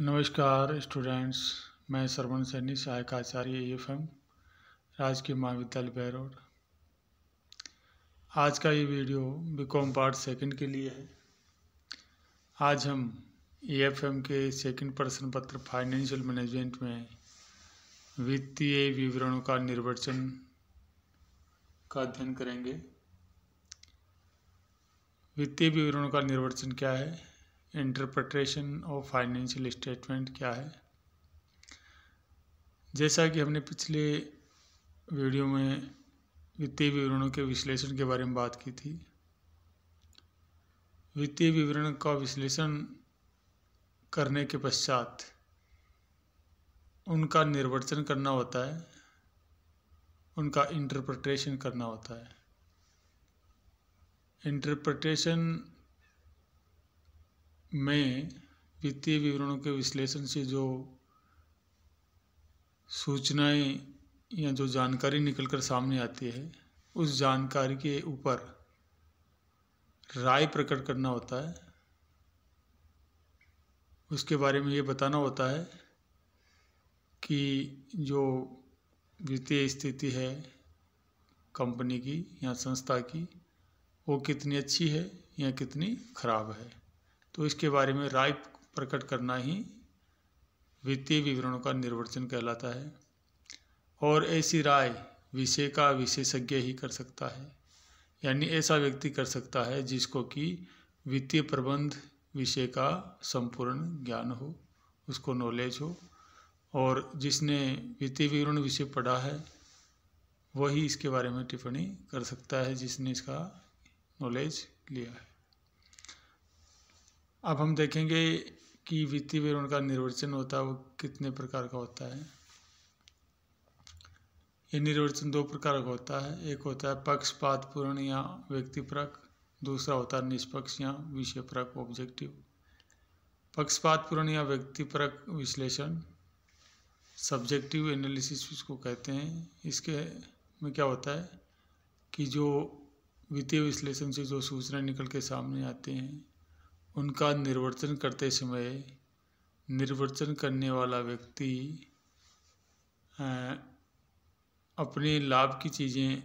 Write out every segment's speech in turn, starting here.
नमस्कार स्टूडेंट्स मैं श्रवण सैनी सहायक आचार्य एफ एम राजकीय महाविद्यालय बैरोड आज का ये वीडियो बीकॉम पार्ट सेकंड के लिए है आज हम एफ एम के सेकंड प्रश्न पत्र फाइनेंशियल मैनेजमेंट में वित्तीय विवरणों का निर्वचन का अध्ययन करेंगे वित्तीय विवरणों का निर्वचन क्या है इंटरप्रटेशन ऑफ फाइनेंशियल स्टेटमेंट क्या है जैसा कि हमने पिछले वीडियो में वित्तीय विवरणों के विश्लेषण के बारे में बात की थी वित्तीय विवरण का विश्लेषण करने के पश्चात उनका निर्वचन करना होता है उनका इंटरप्रटेशन करना होता है इंटरप्रटेशन में वित्तीय विवरणों के विश्लेषण से जो सूचनाएं या जो जानकारी निकलकर सामने आती है उस जानकारी के ऊपर राय प्रकट करना होता है उसके बारे में ये बताना होता है कि जो वित्तीय स्थिति है कंपनी की या संस्था की वो कितनी अच्छी है या कितनी खराब है तो इसके बारे में राय प्रकट करना ही वित्तीय विवरणों का निर्वचन कहलाता है और ऐसी राय विषय का विशेषज्ञ ही कर सकता है यानी ऐसा व्यक्ति कर सकता है जिसको कि वित्तीय प्रबंध विषय का संपूर्ण ज्ञान हो उसको नॉलेज हो और जिसने वित्तीय विवरण विषय पढ़ा है वही इसके बारे में टिप्पणी कर सकता है जिसने इसका नॉलेज लिया है अब हम देखेंगे कि वित्तीय विवरण का निर्वचन होता है वो कितने प्रकार का होता है ये निर्वचन दो प्रकार का होता है एक होता है पक्षपात पूर्ण या व्यक्तिपरक दूसरा होता है निष्पक्ष या विषयपरक ऑब्जेक्टिव पक्षपात पूर्ण या व्यक्तिपरक विश्लेषण सब्जेक्टिव एनालिसिस इसको कहते हैं इसके में क्या होता है कि जो वित्तीय विश्लेषण से जो सूचनाएं निकल के सामने आते हैं उनका निर्वर्तन करते समय निर्वर्तन करने वाला व्यक्ति अपने लाभ की चीज़ें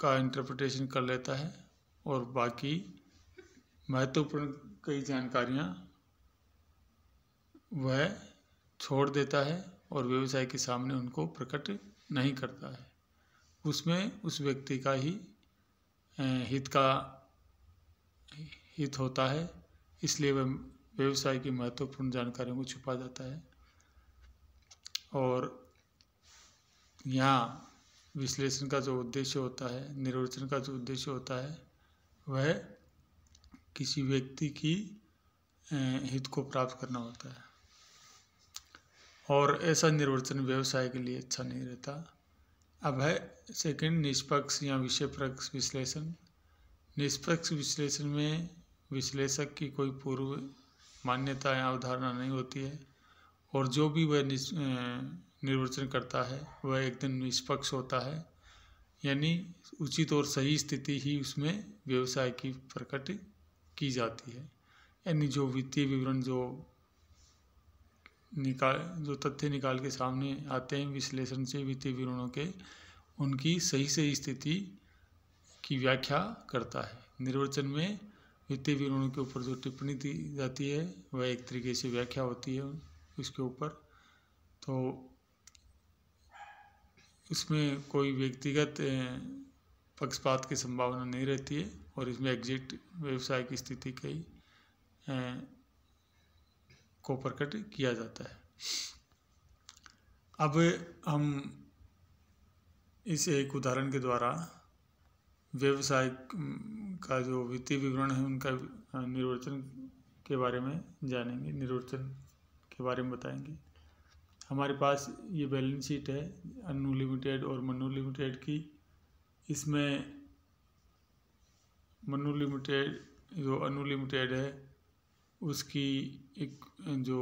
का इंटरप्रटेशन कर लेता है और बाकी महत्वपूर्ण कई जानकारियाँ वह छोड़ देता है और व्यवसाय के सामने उनको प्रकट नहीं करता है उसमें उस व्यक्ति का ही हित का हित होता है इसलिए वह व्यवसाय की महत्वपूर्ण जानकारियों को छुपा जाता है और यहाँ विश्लेषण का जो उद्देश्य होता है निर्वचन का जो उद्देश्य होता है वह किसी व्यक्ति की हित को प्राप्त करना होता है और ऐसा निर्वचन व्यवसाय के लिए अच्छा नहीं रहता अब है सेकंड निष्पक्ष या विषय प्रक्ष विश्लेषण निष्पक्ष विश्लेषण में विश्लेषक की कोई पूर्व मान्यता या अवधारणा नहीं होती है और जो भी वह निर्वचन करता है वह एकदम निष्पक्ष होता है यानी उचित और सही स्थिति ही उसमें व्यवसाय की प्रकट की जाती है यानी जो वित्तीय विवरण जो निकाल जो तथ्य निकाल के सामने आते हैं विश्लेषण से वित्तीय विवरणों के उनकी सही सही स्थिति की व्याख्या करता है निर्वचन में वित्तीय भी के ऊपर जो टिप्पणी दी जाती है वह एक तरीके से व्याख्या होती है उसके ऊपर तो इसमें कोई व्यक्तिगत पक्षपात की संभावना नहीं रहती है और इसमें एग्जिट व्यवसाय की स्थिति कई को प्रकट किया जाता है अब हम इस एक उदाहरण के द्वारा व्यवसाय का जो वित्तीय विवरण है उनका निर्वचन के बारे में जानेंगे निर्वचन के बारे में बताएंगे हमारे पास ये बैलेंस शीट है अनु लिमिटेड और मनु लिमिटेड की इसमें मनु लिमिटेड जो अनु लिमिटेड है उसकी एक जो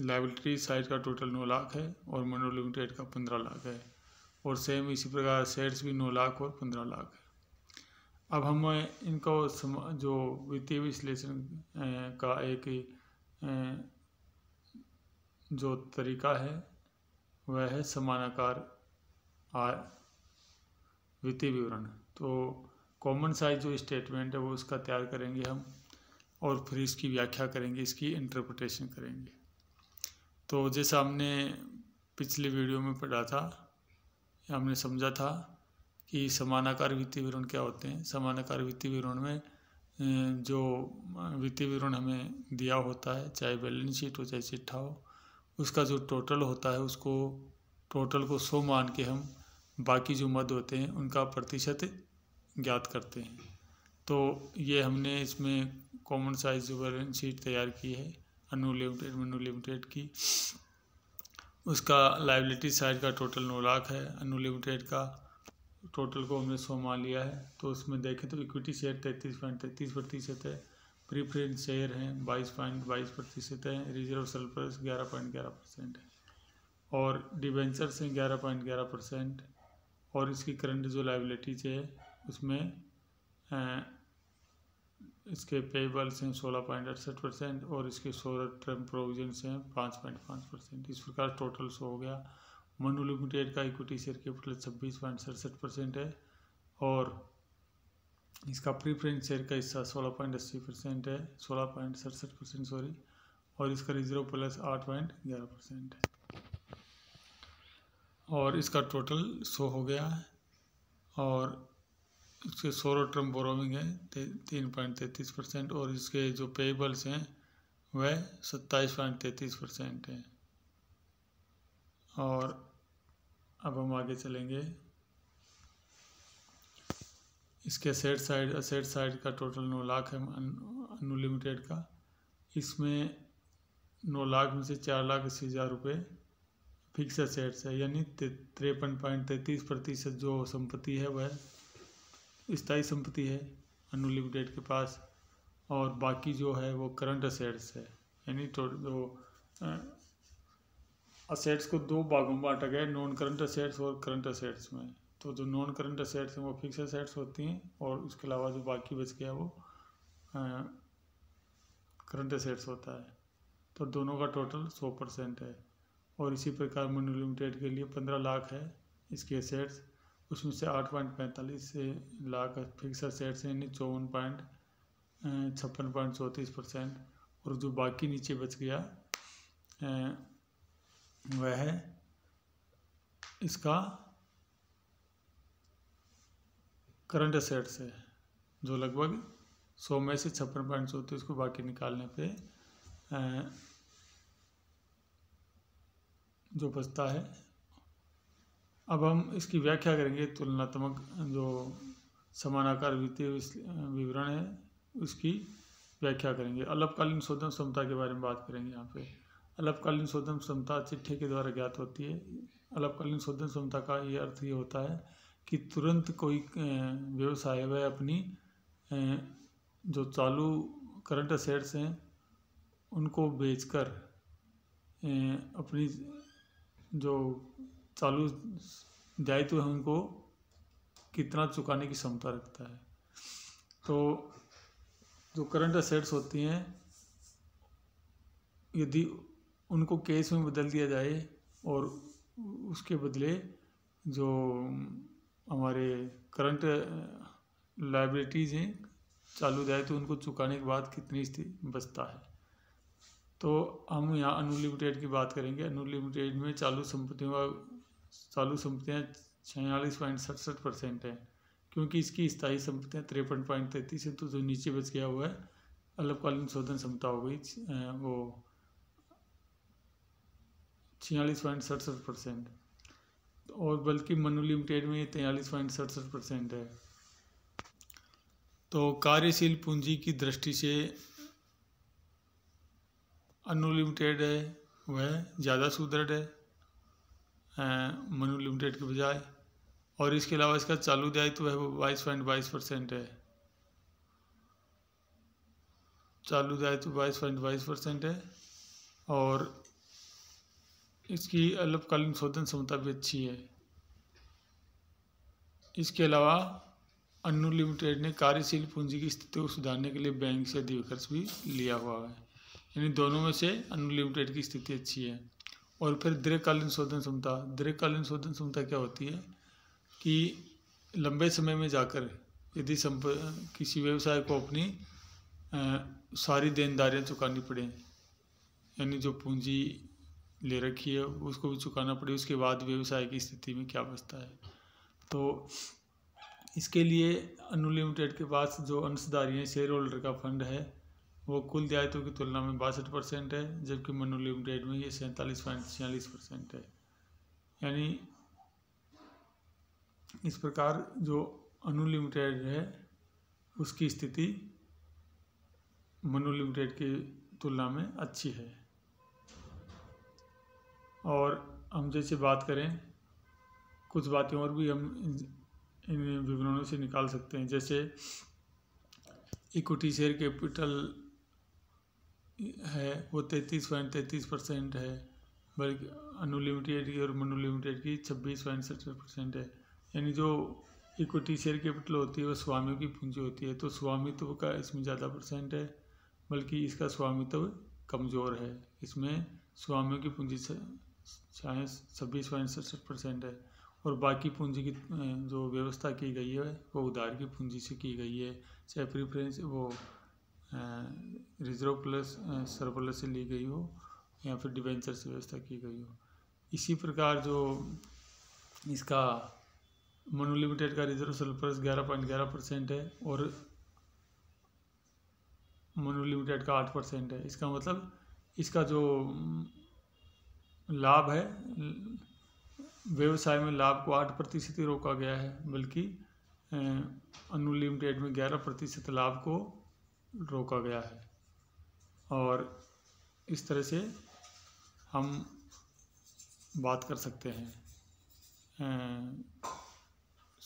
लाइब्रेटरी साइड का टोटल नौ लाख है और मनु लिमिटेड का पंद्रह लाख है और सेम इसी प्रकार शेयर्स भी नौ लाख और पंद्रह लाख है अब हम इनको जो वित्तीय विश्लेषण का एक जो तरीका है वह है समानाकार आय वित्तीय विवरण तो कॉमन साइज जो स्टेटमेंट है वो उसका तैयार करेंगे हम और फिर इसकी व्याख्या करेंगे इसकी इंटरप्रटेशन करेंगे तो जैसा हमने पिछले वीडियो में पढ़ा था हमने समझा था कि समानाकार वित्तीय विवरण क्या होते हैं समानाकार वित्तीय विवरण में जो वित्तीय विवरण हमें दिया होता है चाहे बैलेंस शीट हो चाहे चिट्ठा हो उसका जो टोटल होता है उसको टोटल को सौ मान के हम बाकी जो मद होते हैं उनका प्रतिशत ज्ञात करते हैं तो ये हमने इसमें कॉमन साइज जो बैलेंस शीट तैयार की है अनुलिमिटेड लिमिटेड लिमिटेड की उसका लाइबिलिटी साइड का टोटल नौ लाख है अनलिमिटेड का टोटल को हमने सौ मान लिया है तो उसमें देखें तो इक्विटी शेयर तैंतीस पॉइंट तैंतीस प्रतिशत है प्रीफ्रेंस शेयर हैं बाईस पॉइंट बाईस प्रतिशत है रिजर्व सरप्रस ग्यारह पॉइंट ग्यारह परसेंट है और डिवेंचर्स हैं ग्यारह पॉइंट ग्यारह परसेंट और इसकी करंट जो लाइबिलिटीज है उसमें इसके पेबल्स हैं सोलह पॉइंट अड़सठ परसेंट और इसके सोलर टर्म प्रोविजन हैं पाँच पॉइंट पाँच परसेंट इस प्रकार टोटल सो हो गया मनु लिमिटेड का इक्विटी शेयर कैपिटल छब्बीस पॉइंट सड़सठ परसेंट है और इसका प्रीफ्रेंस शेयर का हिस्सा सोलह पॉइंट अस्सी परसेंट है सोलह पॉइंट सड़सठ परसेंट सॉरी और इसका रिजर्व प्लस आठ पॉइंट ग्यारह परसेंट है और इसका टोटल सो हो गया है और इसके सोलह टर्म बोरोविंग है ते, तीन पॉइंट तैंतीस परसेंट और इसके जो पेबल्स हैं वह सत्ताईस पॉइंट तैंतीस परसेंट हैं और अब हम आगे चलेंगे इसके सेट साइड असेट साइड का टोटल नौ लाख है अनलिमिटेड का इसमें नौ लाख में से चार लाख अस्सी हज़ार रुपये फिक्स असेट्स है यानी तिरपन पॉइंट तैंतीस प्रतिशत जो संपत्ति है वह स्थायी संपत्ति है अनु लिमिटेड के पास और बाकी जो है वो करंट असेट्स है यानी तो जो असेट्स को दो भागों में बांटा गया नॉन करंट असेट्स और करंट असेट्स में तो जो नॉन करंट असेट्स हैं वो फिक्स असेट्स होती हैं और उसके अलावा जो बाकी बच गया वो करंट असेट्स होता है तो दोनों का टोटल सौ परसेंट है और इसी प्रकार मनु लिमिटेड के लिए पंद्रह लाख है इसके असेट्स उसमें से आठ पॉइंट पैंतालीस लाख फिक्सड सेट्स यानी चौवन पॉइंट छप्पन पॉइंट चौंतीस परसेंट और जो बाकी नीचे बच गया वह इसका करंट असेट्स है जो लगभग सौ में से छप्पन पॉइंट चौंतीस को बाकी निकालने पे जो बचता है अब हम इसकी व्याख्या करेंगे तुलनात्मक जो समानाकार वित्तीय विवरण है उसकी व्याख्या करेंगे अल्पकालीन शोधन क्षमता के बारे में बात करेंगे यहाँ पे अल्पकालीन शोधन क्षमता चिट्ठे के द्वारा ज्ञात होती है अल्पकालीन शोधन क्षमता का ये अर्थ ये होता है कि तुरंत कोई व्यवसाय वह अपनी जो चालू करंट असेट्स हैं उनको बेचकर अपनी जो चालू दायित्व तो है उनको कितना चुकाने की क्षमता रखता है तो जो करंट असेट्स होती हैं यदि उनको केस में बदल दिया जाए और उसके बदले जो हमारे करंट लाइबिलिटीज़ हैं चालू जाए तो उनको चुकाने के बाद कितनी स्थिति बचता है तो हम यहाँ अनलिमिटेड की बात करेंगे अनलिमिटेड में चालू संपत्तियों का चालू संपत्तियाँ छियालीस पॉइंट सड़सठ परसेंट है क्योंकि इसकी स्थायी संपत्तियाँ तिरपन पॉइंट तैंतीस है तो जो नीचे बच गया हुआ है अल्पकालीन शोधन क्षमता हो गई वो छियालीस पॉइंट सड़सठ परसेंट और बल्कि मनु लिमिटेड में तैंतालीस पॉइंट सड़सठ परसेंट है तो कार्यशील पूंजी की दृष्टि से अनुलिमिटेड है वह ज़्यादा सुदृढ़ है मनु लिमिटेड के बजाय और इसके अलावा इसका चालू दायित्व तो है वो बाईस पॉइंट बाईस परसेंट है चालू दायित्व तो बाईस पॉइंट बाईस परसेंट है और इसकी अल्पकालीन शोधन क्षमता भी अच्छी है इसके अलावा अनु लिमिटेड ने कार्यशील पूंजी की स्थिति को सुधारने के लिए बैंक से अधिक कर्ज भी लिया हुआ है यानी दोनों में से अनु लिमिटेड की स्थिति अच्छी है और फिर दीर्घकालीन शोधन क्षमता दीर्घकालीन शोधन क्षमता क्या होती है कि लंबे समय में जाकर यदि किसी व्यवसाय को अपनी आ, सारी देनदारियां चुकानी पड़े यानी जो पूंजी ले रखी है उसको भी चुकाना पड़े उसके बाद व्यवसाय की स्थिति में क्या बचता है तो इसके लिए अनलिमिटेड के पास जो अंशधारी हैं शेयर होल्डर का फंड है वो कुल देहातों की तुलना में बासठ परसेंट है जबकि मनु लिमिटेड में ये सैंतालीस पॉइंट छियालीस परसेंट है यानी इस प्रकार जो अनु लिमिटेड है उसकी स्थिति मनु लिमिटेड की तुलना में अच्छी है और हम जैसे बात करें कुछ बातें और भी हम इन विवरणों से निकाल सकते हैं जैसे इक्विटी शेयर कैपिटल है वो तैंतीस पॉइंट तैंतीस परसेंट है बल्कि अनलिमिटेड की और मनोलिमिटेड की छब्बीस पॉइंट सत्तर परसेंट है यानी जो इक्विटी शेयर कैपिटल होती है वो स्वामियों की पूंजी होती है तो स्वामित्व का इसमें ज़्यादा परसेंट है बल्कि इसका स्वामित्व कमज़ोर है इसमें स्वामियों की पूंजी चाहे छब्बीस पॉइंट सड़सठ परसेंट है और बाकी पूंजी की जो व्यवस्था की गई है वो उधार की पूंजी से की गई है चाहे प्रिफ्रेंस वो रिजर्व प्लस सरप्लस से ली गई हो या फिर डिवेंचर से व्यवस्था की गई हो इसी प्रकार जो इसका मनु लिमिटेड का रिजर्व सरप्लस ग्यारह पॉइंट ग्यारह परसेंट है और मनु लिमिटेड का आठ परसेंट है इसका मतलब इसका जो लाभ है व्यवसाय में लाभ को आठ प्रतिशत ही रोका गया है बल्कि अनुलिमिटेड में ग्यारह प्रतिशत लाभ को रोका गया है और इस तरह से हम बात कर सकते हैं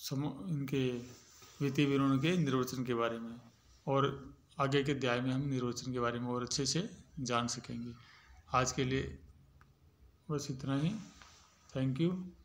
सम इनके वित्तीय विवरण के निर्वचन के बारे में और आगे के अध्याय में हम निर्वचन के बारे में और अच्छे से जान सकेंगे आज के लिए बस इतना ही थैंक यू